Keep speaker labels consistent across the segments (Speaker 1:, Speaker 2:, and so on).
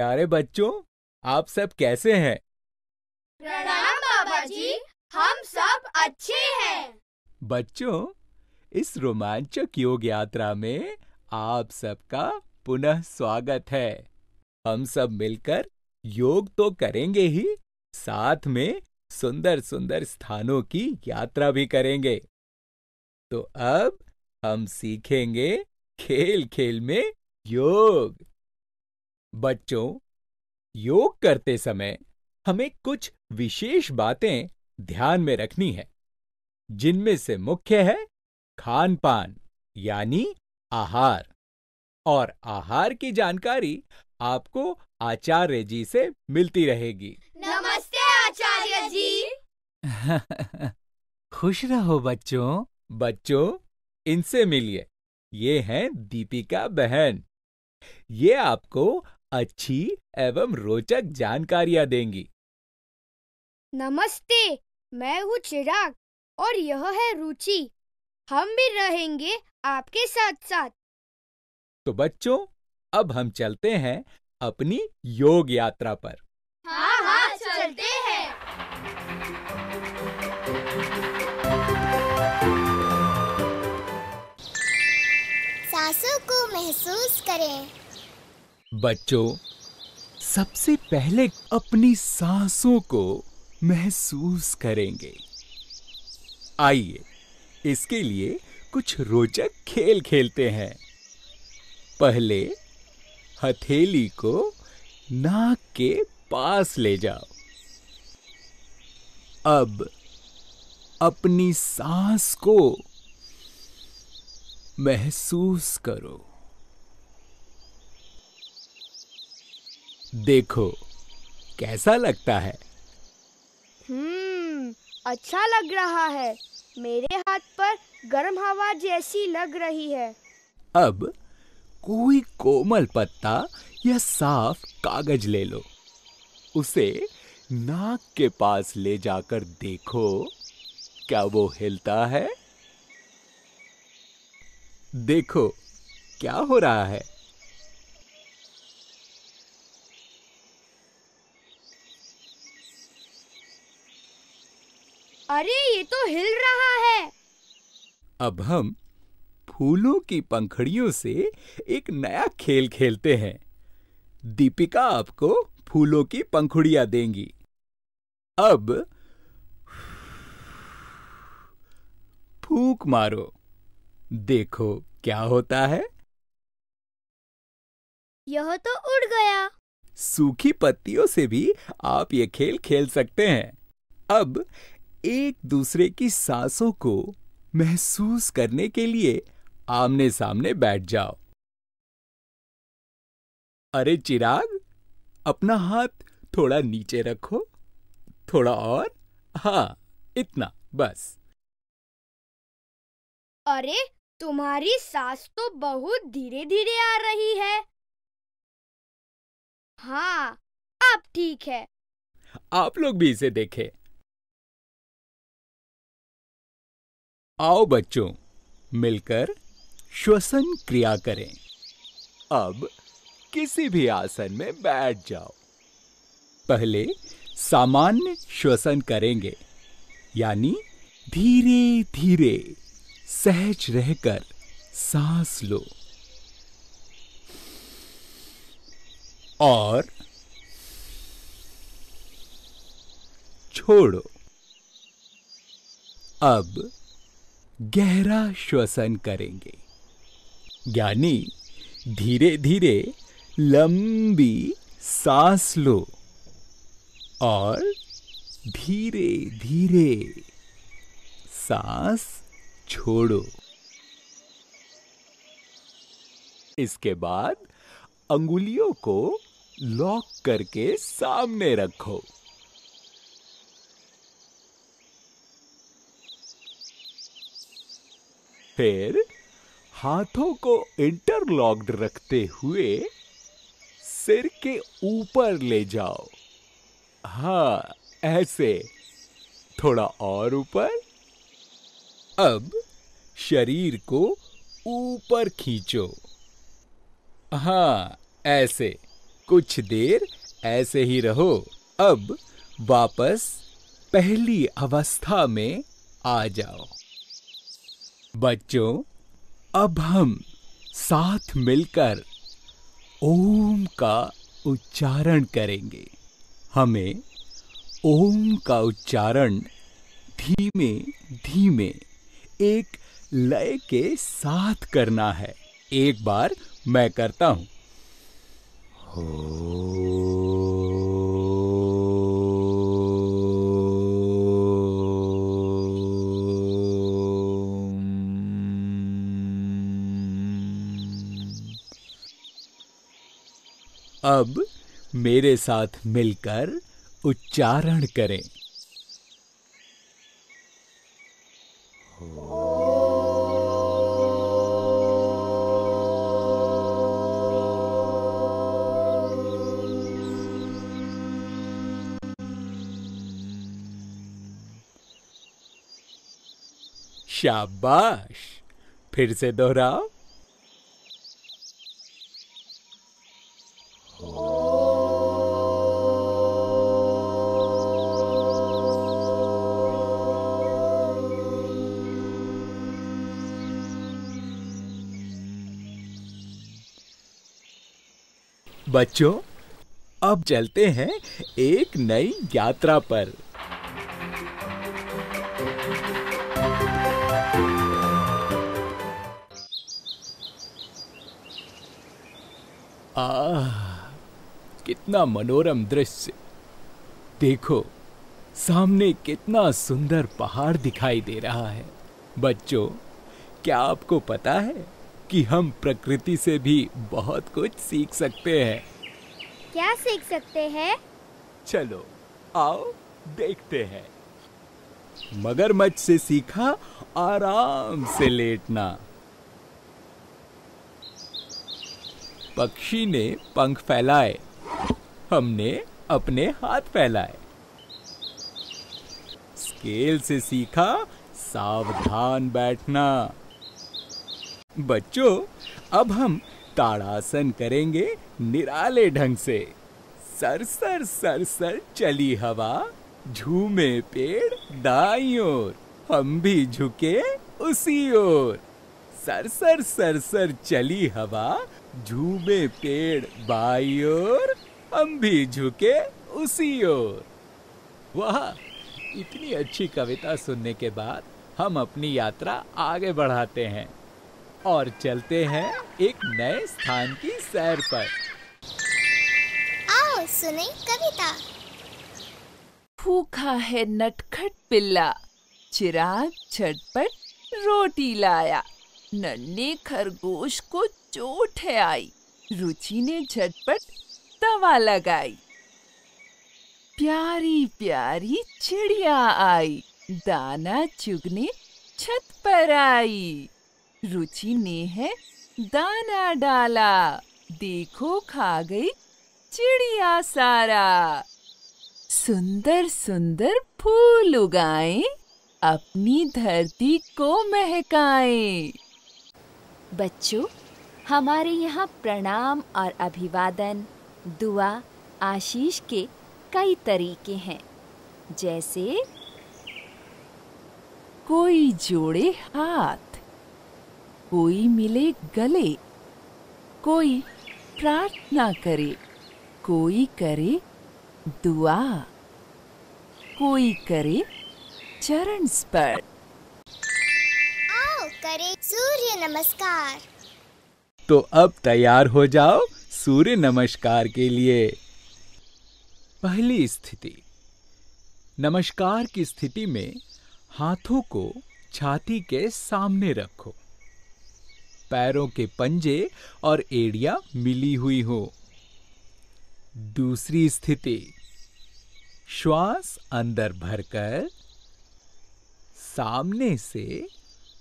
Speaker 1: प्यारे बच्चों आप सब कैसे हैं
Speaker 2: प्रणाम बाबा जी हम सब अच्छे हैं
Speaker 1: बच्चों इस रोमांचक योग यात्रा में आप सबका पुनः स्वागत है हम सब मिलकर योग तो करेंगे ही साथ में सुंदर सुंदर स्थानों की यात्रा भी करेंगे तो अब हम सीखेंगे खेल खेल में योग बच्चों योग करते समय हमें कुछ विशेष बातें ध्यान में रखनी है जिनमें से मुख्य है खान पान यानी आहार और आहार की जानकारी आपको आचार्य जी से मिलती रहेगी
Speaker 2: नमस्ते आचार्य जी
Speaker 1: खुश रहो बच्चों बच्चों इनसे मिलिए ये हैं दीपिका बहन ये आपको अच्छी एवं रोचक जानकारियाँ देंगी
Speaker 2: नमस्ते मैं हूँ चिराग और यह है रुचि हम भी रहेंगे आपके साथ साथ
Speaker 1: तो बच्चों अब हम चलते हैं अपनी योग यात्रा पर
Speaker 2: हाँ हाँ चलते हैं सांसों को महसूस करें
Speaker 1: बच्चों सबसे पहले अपनी सांसों को महसूस करेंगे आइए इसके लिए कुछ रोचक खेल खेलते हैं पहले हथेली को नाक के पास ले जाओ अब अपनी सांस को महसूस करो देखो कैसा लगता है
Speaker 2: हम्म अच्छा लग रहा है मेरे हाथ पर गर्म हवा जैसी लग रही है
Speaker 1: अब कोई कोमल पत्ता या साफ कागज ले लो उसे नाक के पास ले जाकर देखो क्या वो हिलता है देखो क्या हो रहा है
Speaker 2: अरे ये तो हिल रहा है
Speaker 1: अब हम फूलों की पंखड़ियों से एक नया खेल खेलते हैं दीपिका आपको फूलों की पंखुड़िया देंगी अब फूक मारो देखो क्या होता है
Speaker 2: यह तो उड़ गया
Speaker 1: सूखी पत्तियों से भी आप ये खेल खेल सकते हैं अब एक दूसरे की सांसों को महसूस करने के लिए आमने सामने बैठ जाओ अरे चिराग अपना हाथ थोड़ा नीचे रखो थोड़ा और हाँ इतना बस
Speaker 2: अरे तुम्हारी सांस तो बहुत धीरे धीरे आ रही है हाँ अब ठीक है
Speaker 1: आप लोग भी इसे देखें आओ बच्चों मिलकर श्वसन क्रिया करें अब किसी भी आसन में बैठ जाओ पहले सामान्य श्वसन करेंगे यानी धीरे धीरे सहज रहकर सांस लो और छोड़ो अब गहरा श्वसन करेंगे ज्ञानी धीरे धीरे लंबी सांस लो और धीरे धीरे सांस छोड़ो इसके बाद अंगुलियों को लॉक करके सामने रखो फिर हाथों को इंटरलॉक्ड रखते हुए सिर के ऊपर ले जाओ हा ऐसे थोड़ा और ऊपर अब शरीर को ऊपर खींचो हाँ ऐसे कुछ देर ऐसे ही रहो अब वापस पहली अवस्था में आ जाओ बच्चों अब हम साथ मिलकर ओम का उच्चारण करेंगे हमें ओम का उच्चारण धीमे धीमे एक लय के साथ करना है एक बार मैं करता हूं हो अब मेरे साथ मिलकर उच्चारण करें शाबाश फिर से दोहराओ बच्चों अब चलते हैं एक नई यात्रा पर आ कितना मनोरम दृश्य देखो सामने कितना सुंदर पहाड़ दिखाई दे रहा है बच्चों क्या आपको पता है कि हम प्रकृति से भी बहुत कुछ सीख सकते हैं
Speaker 2: क्या सीख सकते
Speaker 1: हैं चलो आओ देखते हैं मगरमच्छ से सीखा आराम से लेटना पक्षी ने पंख फैलाए हमने अपने हाथ फैलाए स्केल से सीखा सावधान बैठना बच्चों अब हम ताड़ासन करेंगे निराले ढंग से सर सर सर सर चली हवा झूमे पेड़ दाई ओर हम भी झुके उसी ओर सर सर सर सर चली हवा झूमे पेड़ बाई ओर हम भी झुके उसी ओर वाह इतनी अच्छी कविता सुनने के बाद हम अपनी यात्रा आगे बढ़ाते हैं और चलते हैं एक नए स्थान की सैर पर
Speaker 2: आओ सुने कविता
Speaker 3: भूखा है नटखट पिल्ला चिराग झटपट रोटी लाया नन्हे खरगोश को चोट है आई रुचि ने झटपट दवा लगाई प्यारी प्यारी चिड़िया आई दाना चुगने छत पर आई रुचि ने है दाना डाला देखो खा गई चिड़िया सारा सुंदर सुंदर फूल उगाए अपनी धरती को महकाए बच्चों हमारे यहाँ प्रणाम और अभिवादन दुआ आशीष के कई तरीके हैं जैसे कोई जोड़े हाथ कोई मिले गले कोई प्रार्थना करे कोई करे दुआ कोई करे चरण
Speaker 1: स्पर्श
Speaker 2: करे सूर्य नमस्कार
Speaker 1: तो अब तैयार हो जाओ सूर्य नमस्कार के लिए पहली स्थिति नमस्कार की स्थिति में हाथों को छाती के सामने रखो पैरों के पंजे और एड़िया मिली हुई हो दूसरी स्थिति श्वास अंदर भरकर सामने से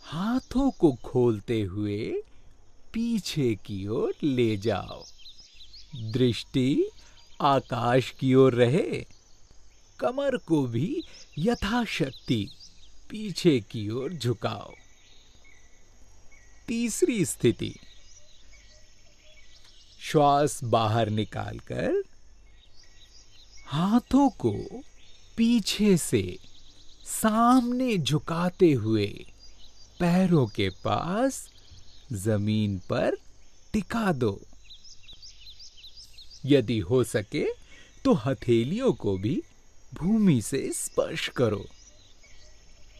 Speaker 1: हाथों को खोलते हुए पीछे की ओर ले जाओ दृष्टि आकाश की ओर रहे कमर को भी यथाशक्ति पीछे की ओर झुकाओ तीसरी स्थिति श्वास बाहर निकालकर हाथों को पीछे से सामने झुकाते हुए पैरों के पास जमीन पर टिका दो यदि हो सके तो हथेलियों को भी भूमि से स्पर्श करो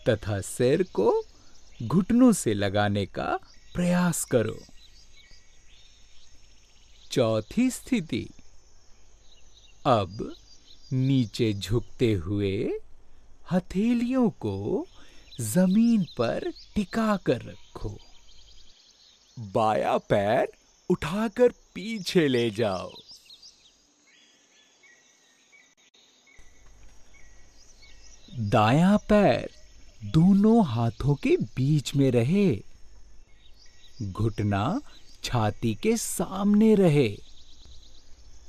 Speaker 1: तथा सिर को घुटनों से लगाने का प्रयास करो चौथी स्थिति अब नीचे झुकते हुए हथेलियों को जमीन पर टिका कर रखो बाया पैर उठाकर पीछे ले जाओ दाया पैर दोनों हाथों के बीच में रहे घुटना छाती के सामने रहे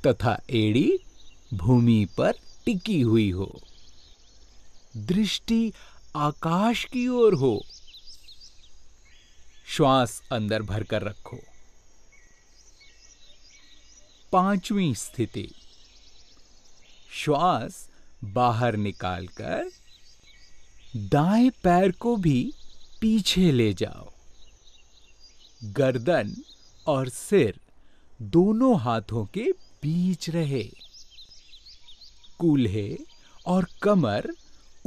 Speaker 1: तथा एड़ी भूमि पर टिकी हुई हो दृष्टि आकाश की ओर हो श्वास अंदर भरकर रखो पांचवी स्थिति श्वास बाहर निकालकर दाएं पैर को भी पीछे ले जाओ गर्दन और सिर दोनों हाथों के बीच रहे कूल्हे और कमर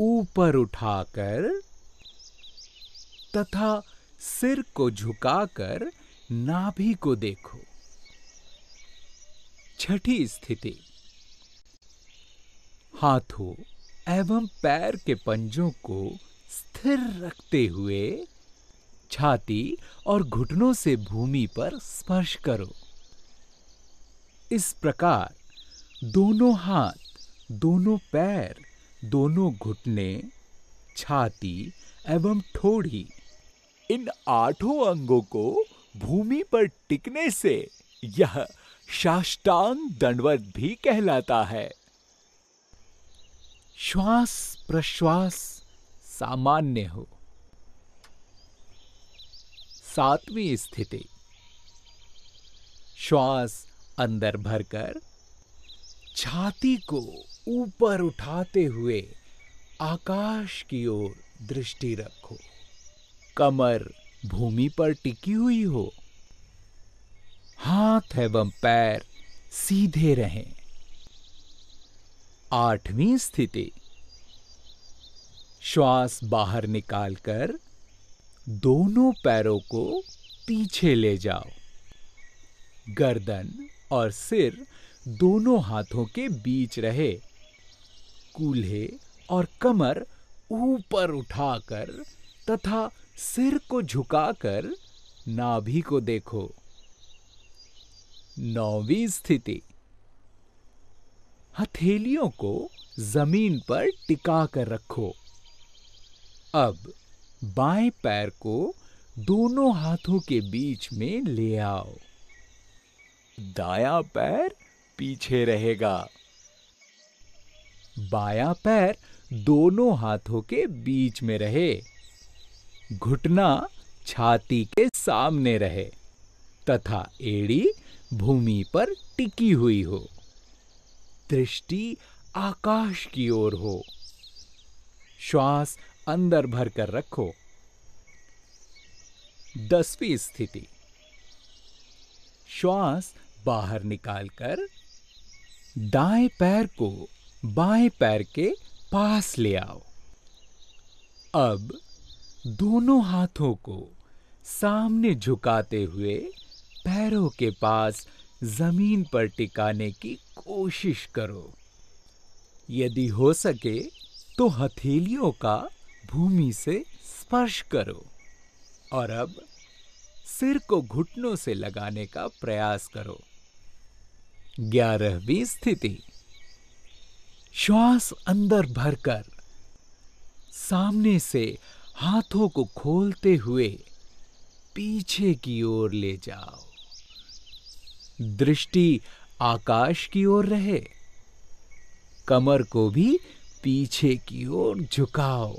Speaker 1: ऊपर उठाकर तथा सिर को झुकाकर नाभि को देखो छठी स्थिति हाथों एवं पैर के पंजों को स्थिर रखते हुए छाती और घुटनों से भूमि पर स्पर्श करो इस प्रकार दोनों हाथ दोनों पैर दोनों घुटने छाती एवं ठोड़ी इन आठों अंगों को भूमि पर टिकने से यह साष्टांग दंडवत भी कहलाता है श्वास प्रश्वास सामान्य हो सातवीं स्थिति श्वास अंदर भरकर छाती को ऊपर उठाते हुए आकाश की ओर दृष्टि रखो कमर भूमि पर टिकी हुई हो हाथ एवं पैर सीधे रहें आठवीं स्थिति श्वास बाहर निकालकर दोनों पैरों को पीछे ले जाओ गर्दन और सिर दोनों हाथों के बीच रहे कूल्हे और कमर ऊपर उठाकर तथा सिर को झुकाकर नाभि को देखो नौवीं स्थिति हथेलियों को जमीन पर टिका कर रखो अब बाएं पैर को दोनों हाथों के बीच में ले आओ दाया पैर पीछे रहेगा बाया पैर दोनों हाथों के बीच में रहे घुटना छाती के सामने रहे तथा एड़ी भूमि पर टिकी हुई हो दृष्टि आकाश की ओर हो श्वास अंदर भर कर रखो दसवीं स्थिति श्वास बाहर निकालकर दाएं पैर को बाएं पैर के पास ले आओ अब दोनों हाथों को सामने झुकाते हुए पैरों के पास जमीन पर टिकाने की कोशिश करो यदि हो सके तो हथेलियों का भूमि से स्पर्श करो और अब सिर को घुटनों से लगाने का प्रयास करो ग्यारहवीं स्थिति श्वास अंदर भरकर सामने से हाथों को खोलते हुए पीछे की ओर ले जाओ दृष्टि आकाश की ओर रहे कमर को भी पीछे की ओर झुकाओ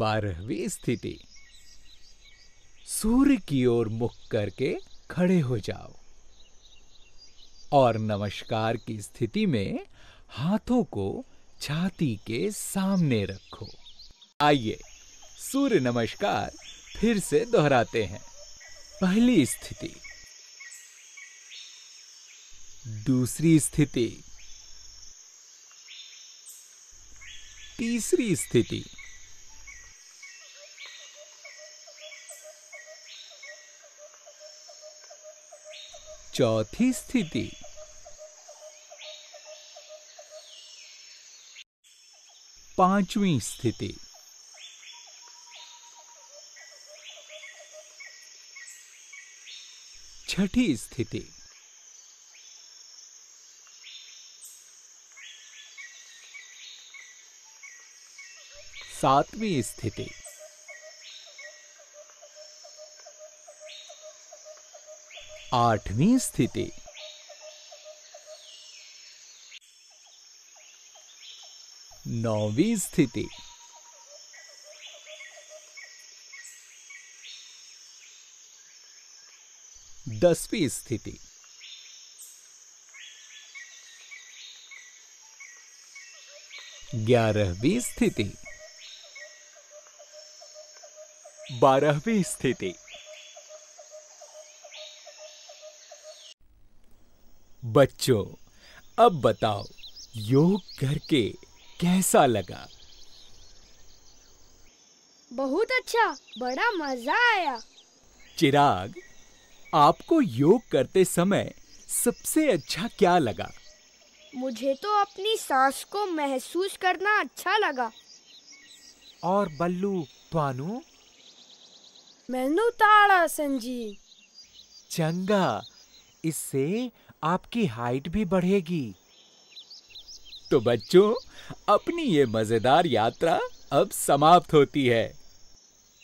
Speaker 1: बारहवीं स्थिति सूर्य की ओर मुख करके खड़े हो जाओ और नमस्कार की स्थिति में हाथों को छाती के सामने रखो आइए सूर्य नमस्कार फिर से दोहराते हैं पहली स्थिति दूसरी स्थिति तीसरी स्थिति चौथी स्थिति पांचवी स्थिति छठी स्थिति सातवीं स्थिति आठवीं स्थिति नौवीं स्थिति दसवीं स्थिति ग्यारहवीं स्थिति बारहवीं स्थिति बच्चों अब बताओ योग करके कैसा लगा
Speaker 2: बहुत अच्छा बड़ा मजा आया
Speaker 1: चिराग आपको योग करते समय सबसे अच्छा क्या लगा
Speaker 2: मुझे तो अपनी सांस को महसूस करना अच्छा लगा
Speaker 1: और बल्लू त्वानु
Speaker 2: मैनू ताड़ा संजी
Speaker 1: चंगा इससे आपकी हाइट भी बढ़ेगी तो बच्चों अपनी ये मजेदार यात्रा अब समाप्त होती है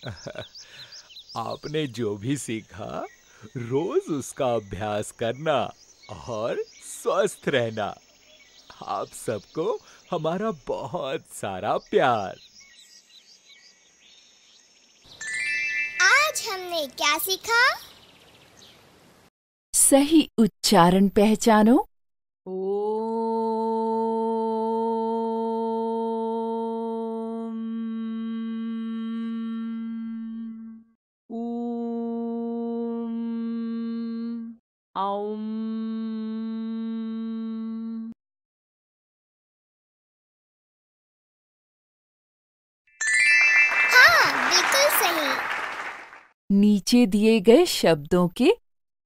Speaker 1: आपने जो भी सीखा रोज उसका अभ्यास करना और स्वस्थ रहना आप सबको हमारा बहुत सारा प्यार
Speaker 2: आज हमने क्या सीखा
Speaker 3: सही उच्चारण पहचानो ओ हाँ, नीचे दिए गए शब्दों के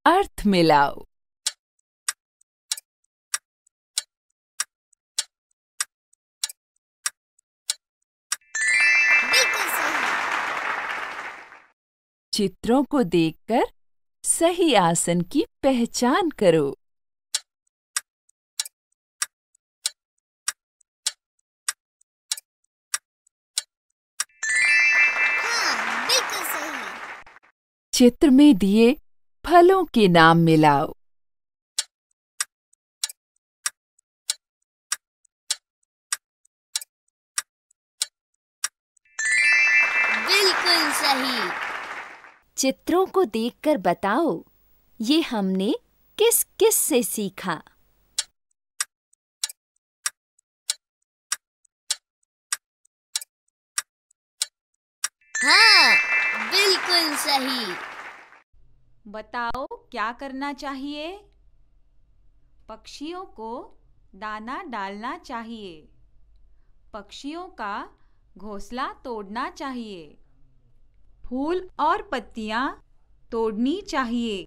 Speaker 3: अर्थ मिलाओ चित्रों को देखकर सही आसन की पहचान करो हाँ, चित्र में दिए फलों के नाम मिलाओ बिल्कुल सही चित्रों को देखकर बताओ ये हमने किस किस से सीखा
Speaker 2: हाँ बिल्कुल सही
Speaker 3: बताओ क्या करना चाहिए पक्षियों को दाना डालना चाहिए पक्षियों का घोंसला तोड़ना चाहिए फूल और पत्तियाँ तोड़नी चाहिए